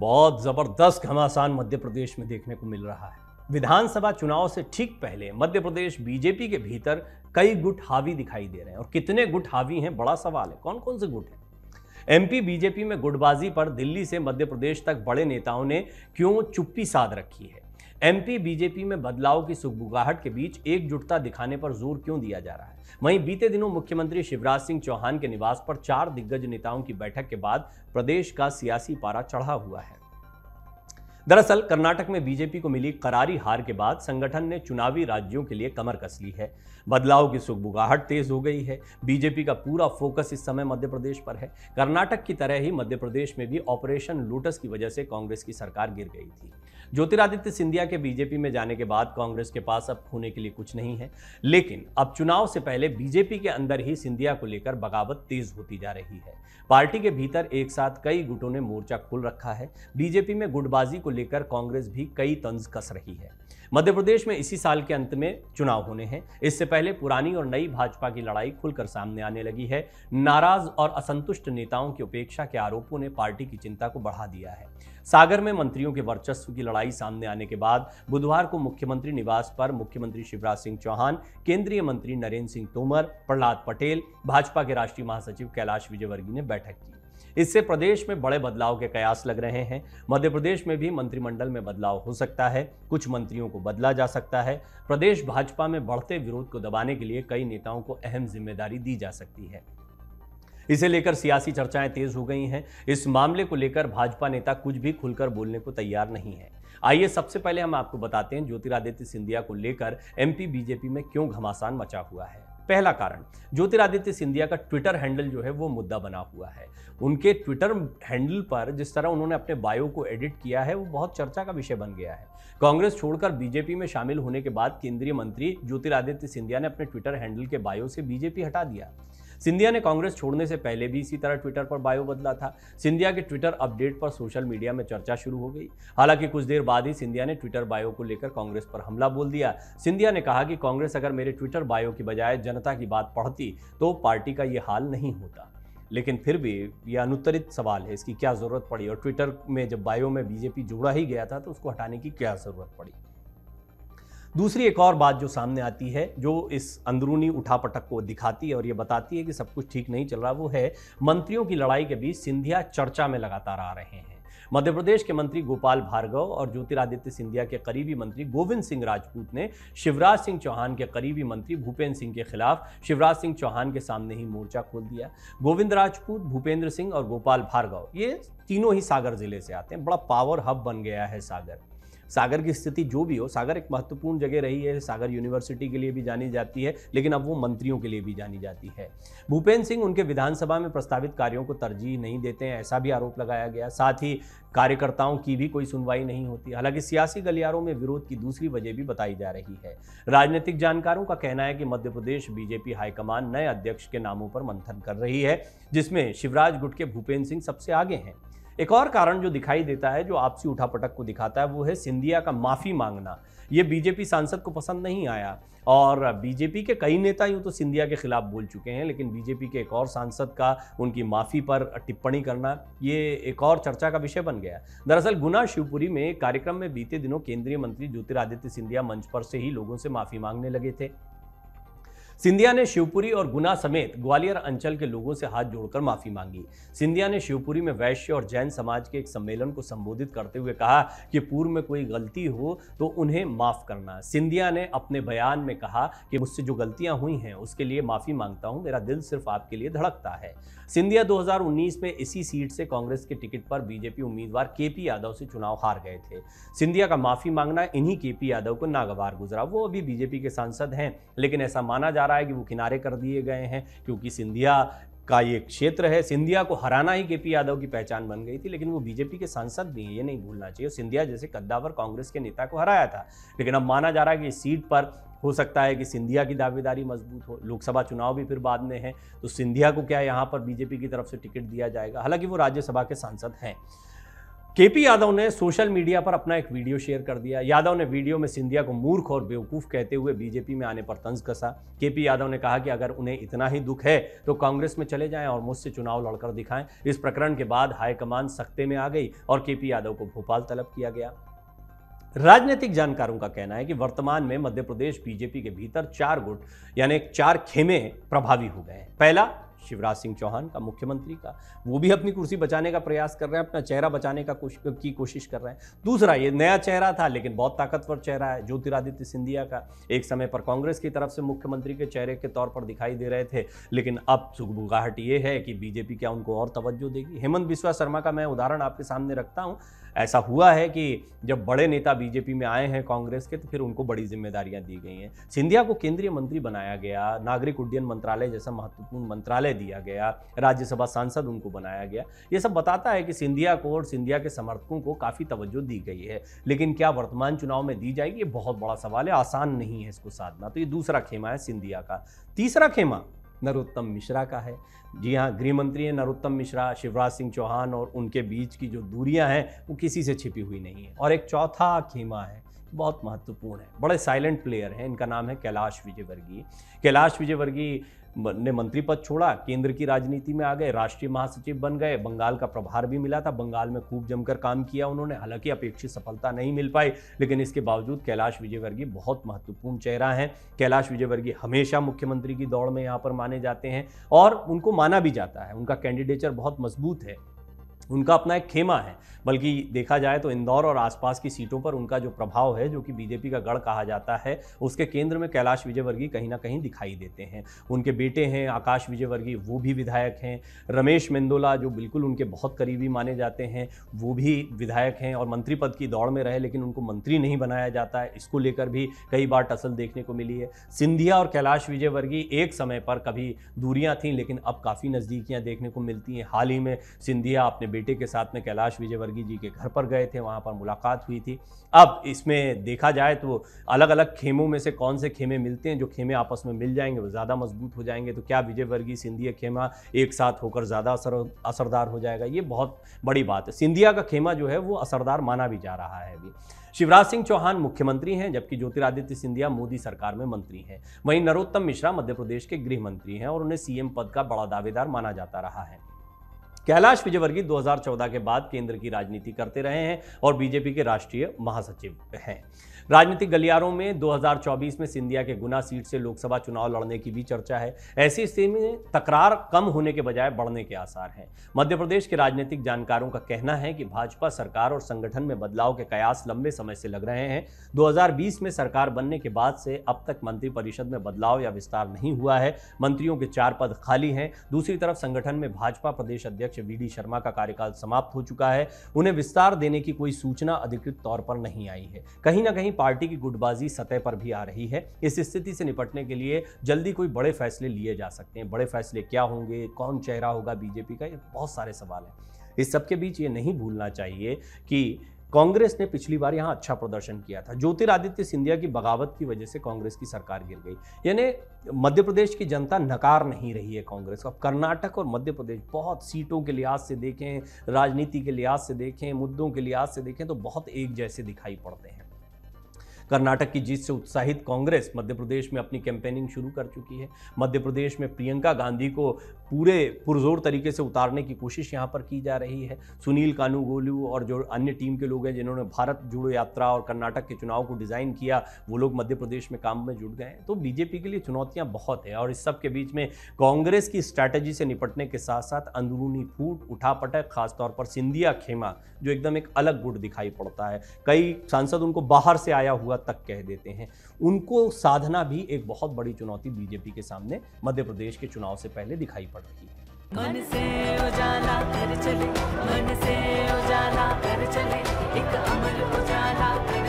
बहुत ज़बरदस्त घमासान मध्य प्रदेश में देखने को मिल रहा है विधानसभा चुनाव से ठीक पहले मध्य प्रदेश बीजेपी के भीतर कई गुट हावी दिखाई दे रहे हैं और कितने गुट हावी हैं बड़ा सवाल है कौन कौन से गुट हैं एमपी बीजेपी में गुटबाजी पर दिल्ली से मध्य प्रदेश तक बड़े नेताओं ने क्यों चुप्पी साध रखी है एमपी बीजेपी में बदलाव की सुखबुगाहट के बीच एकजुटता दिखाने पर जोर क्यों दिया जा रहा है वहीं बीते दिनों मुख्यमंत्री शिवराज सिंह चौहान के निवास पर चार दिग्गज नेताओं की बैठक के बाद प्रदेश का सियासी पारा चढ़ा हुआ है दरअसल कर्नाटक में बीजेपी को मिली करारी हार के बाद संगठन ने चुनावी राज्यों के लिए कमर कस ली है बदलाव की सुखबुगाहट तेज हो गई है बीजेपी का पूरा फोकस इस समय मध्य प्रदेश पर है कर्नाटक की तरह ही मध्य प्रदेश में भी ऑपरेशन लोटस की वजह से कांग्रेस की सरकार गिर गई थी ज्योतिरादित्य सिंधिया के बीजेपी में जाने के बाद कांग्रेस के पास अब खोने के लिए कुछ नहीं है लेकिन अब चुनाव से पहले बीजेपी के अंदर ही सिंधिया को लेकर बगावत तेज होती जा रही है पार्टी के भीतर एक साथ कई गुटों ने मोर्चा खोल रखा है बीजेपी में गुटबाजी को लेकर कांग्रेस भी कई तंज कस रही है मध्य प्रदेश में इसी साल के अंत में चुनाव होने हैं इससे पहले पुरानी और नई भाजपा की लड़ाई खुलकर सामने आने लगी है नाराज और असंतुष्ट नेताओं की उपेक्षा के आरोपों ने पार्टी की चिंता को बढ़ा दिया है सागर में मंत्रियों के वर्चस्व की लड़ाई सामने आने के बाद बुधवार को मुख्यमंत्री निवास पर मुख्यमंत्री शिवराज सिंह चौहान केंद्रीय मंत्री नरेंद्र सिंह तोमर प्रहलाद पटेल भाजपा के राष्ट्रीय महासचिव कैलाश विजयवर्गीय ने बैठक की इससे प्रदेश में बड़े बदलाव के कयास लग रहे हैं मध्य प्रदेश में भी मंत्रिमंडल में बदलाव हो सकता है कुछ मंत्रियों को बदला जा सकता है प्रदेश भाजपा में बढ़ते विरोध को दबाने के लिए कई नेताओं को अहम जिम्मेदारी दी जा सकती है इसे लेकर सियासी चर्चाएं तेज हो गई हैं इस मामले को लेकर भाजपा नेता कुछ भी खुलकर बोलने को तैयार नहीं है आइए सबसे पहले हम आपको बताते हैं ज्योतिरादित्य सिंधिया को लेकर एमपी बीजेपी में क्यों घमासान मचा हुआ है पहला कारण ज्योतिरादित्य सिंधिया का ट्विटर हैंडल जो है वो मुद्दा बना हुआ है उनके ट्विटर हैंडल पर जिस तरह उन्होंने अपने बायो को एडिट किया है वो बहुत चर्चा का विषय बन गया है कांग्रेस छोड़कर बीजेपी में शामिल होने के बाद केंद्रीय मंत्री ज्योतिरादित्य सिंधिया ने अपने ट्विटर हैंडल के बायो से बीजेपी हटा दिया सिंधिया ने कांग्रेस छोड़ने से पहले भी इसी तरह ट्विटर पर बायो बदला था सिंधिया के ट्विटर अपडेट पर सोशल मीडिया में चर्चा शुरू हो गई हालांकि कुछ देर बाद ही सिंधिया ने ट्विटर बायो को लेकर कांग्रेस पर हमला बोल दिया सिंधिया ने कहा कि कांग्रेस अगर मेरे ट्विटर बायो की बजाय जनता की बात पढ़ती तो पार्टी का ये हाल नहीं होता लेकिन फिर भी ये अनुत्तरित सवाल है इसकी क्या ज़रूरत पड़ी और ट्विटर में जब बायो में बीजेपी जोड़ा ही गया था तो उसको हटाने की क्या ज़रूरत पड़ी दूसरी एक और बात जो सामने आती है जो इस अंदरूनी उठापटक को दिखाती है और ये बताती है कि सब कुछ ठीक नहीं चल रहा वो है मंत्रियों की लड़ाई के बीच सिंधिया चर्चा में लगातार आ रहे हैं मध्य प्रदेश के मंत्री गोपाल भार्गव और ज्योतिरादित्य सिंधिया के करीबी मंत्री गोविंद सिंह राजपूत ने शिवराज सिंह चौहान के करीबी मंत्री भूपेंद्र सिंह के खिलाफ शिवराज सिंह चौहान के सामने ही मोर्चा खोल दिया गोविंद राजपूत भूपेंद्र सिंह और गोपाल भार्गव ये तीनों ही सागर जिले से आते हैं बड़ा पावर हब बन गया है सागर सागर की स्थिति जो भी हो सागर एक महत्वपूर्ण जगह रही है सागर यूनिवर्सिटी के लिए भी जानी जाती है लेकिन अब वो मंत्रियों के लिए भी जानी जाती है भूपेंद्र सिंह उनके विधानसभा में प्रस्तावित कार्यों को तरजीह नहीं देते हैं ऐसा भी आरोप लगाया गया साथ ही कार्यकर्ताओं की भी कोई सुनवाई नहीं होती हालांकि सियासी गलियारों में विरोध की दूसरी वजह भी बताई जा रही है राजनीतिक जानकारों का कहना है कि मध्य प्रदेश बीजेपी हाईकमान नए अध्यक्ष के नामों पर मंथन कर रही है जिसमें शिवराज गुट के भूपेंद्र सिंह सबसे आगे हैं एक और कारण जो दिखाई देता है जो आपसी उठापटक को दिखाता है वो है सिंधिया का माफ़ी मांगना ये बीजेपी सांसद को पसंद नहीं आया और बीजेपी के कई नेता यूँ तो सिंधिया के खिलाफ बोल चुके हैं लेकिन बीजेपी के एक और सांसद का उनकी माफ़ी पर टिप्पणी करना ये एक और चर्चा का विषय बन गया दरअसल गुना शिवपुरी में कार्यक्रम में बीते दिनों केंद्रीय मंत्री ज्योतिरादित्य सिंधिया मंच पर से ही लोगों से माफ़ी मांगने लगे थे सिंधिया ने शिवपुरी और गुना समेत ग्वालियर अंचल के लोगों से हाथ जोड़कर माफी मांगी सिंधिया ने शिवपुरी में वैश्य और जैन समाज के एक सम्मेलन को संबोधित करते हुए कहा कि पूर्व में कोई गलती हो तो उन्हें माफ करना सिंधिया ने अपने बयान में कहा कि मुझसे जो गलतियां हुई हैं उसके लिए माफी मांगता हूं मेरा दिल सिर्फ आपके लिए धड़कता है सिंधिया दो में इसी सीट से कांग्रेस के टिकट पर बीजेपी उम्मीदवार के यादव से चुनाव हार गए थे सिंधिया का माफी मांगना इन्हीं के यादव को नागवार गुजरा वो अभी बीजेपी के सांसद हैं लेकिन ऐसा माना जा रहा रहा है कि वो किनारे कर दिए गए हैं क्योंकि सिंधिया का ये क्षेत्र है सिंधिया को हराना ही केपी यादव की पहचान बन गई थी लेकिन वो बीजेपी के सांसद भी हैं ये नहीं भूलना चाहिए सिंधिया जैसे कद्दावर कांग्रेस के नेता को हराया था लेकिन अब माना जा रहा है कि इस सीट पर हो सकता है कि सिंधिया की दावेदारी मजबूत हो लोकसभा चुनाव भी फिर बाद में है तो सिंधिया को क्या यहाँ पर बीजेपी की तरफ से टिकट दिया जाएगा हालांकि वो राज्यसभा के सांसद हैं केपी यादव ने सोशल मीडिया पर अपना एक वीडियो शेयर कर दिया यादव ने वीडियो में सिंधिया को मूर्ख और बेवकूफ कहते हुए बीजेपी में आने पर तंज कसा केपी यादव ने कहा कि अगर उन्हें इतना ही दुख है तो कांग्रेस में चले जाएं और मुझसे चुनाव लड़कर दिखाएं इस प्रकरण के बाद हाईकमान सख्ते में आ गई और केपी यादव को भोपाल तलब किया गया राजनीतिक जानकारों का कहना है कि वर्तमान में मध्य प्रदेश बीजेपी के भीतर चार गुट यानी चार खेमे प्रभावी हो गए हैं पहला शिवराज सिंह चौहान का मुख्यमंत्री का वो भी अपनी कुर्सी बचाने का प्रयास कर रहे हैं अपना चेहरा बचाने का कोश, की कोशिश कर रहे हैं दूसरा ये नया चेहरा था लेकिन बहुत ताकतवर चेहरा है ज्योतिरादित्य सिंधिया का एक समय पर कांग्रेस की तरफ से मुख्यमंत्री के चेहरे के तौर पर दिखाई दे रहे थे लेकिन अब सुगबुगाहट ये है कि बीजेपी क्या उनको और तवज्जो देगी हेमंत बिस्वा शर्मा का मैं उदाहरण आपके सामने रखता हूँ ऐसा हुआ है कि जब बड़े नेता बीजेपी में आए हैं कांग्रेस के तो फिर उनको बड़ी जिम्मेदारियां दी गई हैं सिंधिया को केंद्रीय मंत्री बनाया गया नागरिक उड्डयन मंत्रालय जैसा महत्वपूर्ण मंत्रालय दिया गया राज्यसभा सांसद उनको बनाया गया ये सब बताता है कि सिंधिया को और सिंधिया के समर्थकों को काफ़ी तवज्जो दी गई है लेकिन क्या वर्तमान चुनाव में दी जाएगी ये बहुत बड़ा सवाल है आसान नहीं है इसको साधना तो ये दूसरा खेमा है सिंधिया का तीसरा खेमा नरोत्तम मिश्रा का है जी हाँ गृह मंत्री हैं नरोत्तम मिश्रा शिवराज सिंह चौहान और उनके बीच की जो दूरियां हैं वो किसी से छिपी हुई नहीं है और एक चौथा खेमा है बहुत महत्वपूर्ण है बड़े साइलेंट प्लेयर हैं इनका नाम है कैलाश विजयवर्गीय कैलाश विजयवर्गीय ने मंत्री पद छोड़ा केंद्र की राजनीति में आ गए राष्ट्रीय महासचिव बन गए बंगाल का प्रभार भी मिला था बंगाल में खूब जमकर काम किया उन्होंने हालांकि अपेक्षित सफलता नहीं मिल पाई लेकिन इसके बावजूद कैलाश विजयवर्गीय बहुत महत्वपूर्ण चेहरा है कैलाश विजयवर्गीय हमेशा मुख्यमंत्री की दौड़ में यहाँ पर माने जाते हैं और उनको माना भी जाता है उनका कैंडिडेचर बहुत मजबूत है उनका अपना एक खेमा है बल्कि देखा जाए तो इंदौर और आसपास की सीटों पर उनका जो प्रभाव है जो कि बीजेपी का गढ़ कहा जाता है उसके केंद्र में कैलाश विजयवर्गीय कहीं ना कहीं दिखाई देते हैं उनके बेटे हैं आकाश विजयवर्गीय वो भी विधायक हैं रमेश मेंदोला जो बिल्कुल उनके बहुत करीबी माने जाते हैं वो भी विधायक हैं और मंत्री पद की दौड़ में रहे लेकिन उनको मंत्री नहीं बनाया जाता है इसको लेकर भी कई बार टसल देखने को मिली है सिंधिया और कैलाश विजयवर्गीय एक समय पर कभी दूरियाँ थीं लेकिन अब काफ़ी नज़दीकियाँ देखने को मिलती हैं हाल ही में सिंधिया अपने बेटे के साथ में कैलाश विजयवर्गीय जी के घर पर गए थे वहाँ पर मुलाकात हुई थी अब इसमें देखा जाए तो अलग अलग खेमों में से कौन से खेमे मिलते हैं जो खेमे आपस में मिल जाएंगे वो ज़्यादा मजबूत हो जाएंगे तो क्या विजयवर्गीय सिंधिया खेमा एक साथ होकर ज़्यादा असर असरदार हो जाएगा ये बहुत बड़ी बात है सिंधिया का खेमा जो है वो असरदार माना भी जा रहा है अभी शिवराज सिंह चौहान मुख्यमंत्री हैं जबकि ज्योतिरादित्य सिंधिया मोदी सरकार में मंत्री हैं वहीं नरोत्तम मिश्रा मध्य प्रदेश के गृह मंत्री हैं और उन्हें सीएम पद का बड़ा दावेदार माना जाता रहा है कैलाश विजयवर्गीय 2014 के बाद केंद्र की राजनीति करते रहे हैं और बीजेपी के राष्ट्रीय महासचिव हैं राजनीतिक गलियारों में 2024 में सिंधिया के गुना सीट से लोकसभा चुनाव लड़ने की भी चर्चा है ऐसी स्थिति में तकरार कम होने के बजाय बढ़ने के आसार हैं मध्य प्रदेश के राजनीतिक जानकारों का कहना है कि भाजपा सरकार और संगठन में बदलाव के कयास लंबे समय से लग रहे हैं 2020 में सरकार बनने के बाद से अब तक मंत्रिपरिषद में बदलाव या विस्तार नहीं हुआ है मंत्रियों के चार पद खाली हैं दूसरी तरफ संगठन में भाजपा प्रदेश अध्यक्ष वी शर्मा का कार्यकाल समाप्त हो चुका है उन्हें विस्तार देने की कोई सूचना अधिकृत तौर पर नहीं आई है कहीं ना कहीं पार्टी की गुटबाजी सतह पर भी आ रही है इस स्थिति से निपटने के लिए जल्दी कोई बड़े फैसले लिए जा सकते हैं बड़े फैसले क्या होंगे कौन चेहरा होगा बीजेपी का ये बहुत सारे सवाल हैं इस सबके बीच ये नहीं भूलना चाहिए कि कांग्रेस ने पिछली बार यहाँ अच्छा प्रदर्शन किया था ज्योतिरादित्य सिंधिया की बगावत की वजह से कांग्रेस की सरकार गिर गई यानी मध्य प्रदेश की जनता नकार नहीं रही है कांग्रेस को अब कर्नाटक और मध्य प्रदेश बहुत सीटों के लिहाज से देखें राजनीति के लिहाज से देखें मुद्दों के लिहाज से देखें तो बहुत एक जैसे दिखाई पड़ते हैं कर्नाटक की जीत से उत्साहित कांग्रेस मध्य प्रदेश में अपनी कैंपेनिंग शुरू कर चुकी है मध्य प्रदेश में प्रियंका गांधी को पूरे पुरजोर तरीके से उतारने की कोशिश यहाँ पर की जा रही है सुनील कानूगोलू और जो अन्य टीम के लोग हैं जिन्होंने भारत जोड़ो यात्रा और कर्नाटक के चुनाव को डिज़ाइन किया वो लोग मध्य प्रदेश में काम में जुट गए हैं तो बीजेपी के लिए चुनौतियाँ बहुत हैं और इस सब के बीच में कांग्रेस की स्ट्रैटेजी से निपटने के साथ साथ अंदरूनी फूट उठापटक खासतौर पर सिंधिया खेमा जो एकदम एक अलग गुट दिखाई पड़ता है कई सांसद उनको बाहर से आया हुआ तक कह देते हैं उनको साधना भी एक बहुत बड़ी चुनौती बीजेपी के सामने मध्य प्रदेश के चुनाव से पहले दिखाई पड़ रही है मन से उजाला कर चले मन से उजाला कर चले एक अमर उजाला कर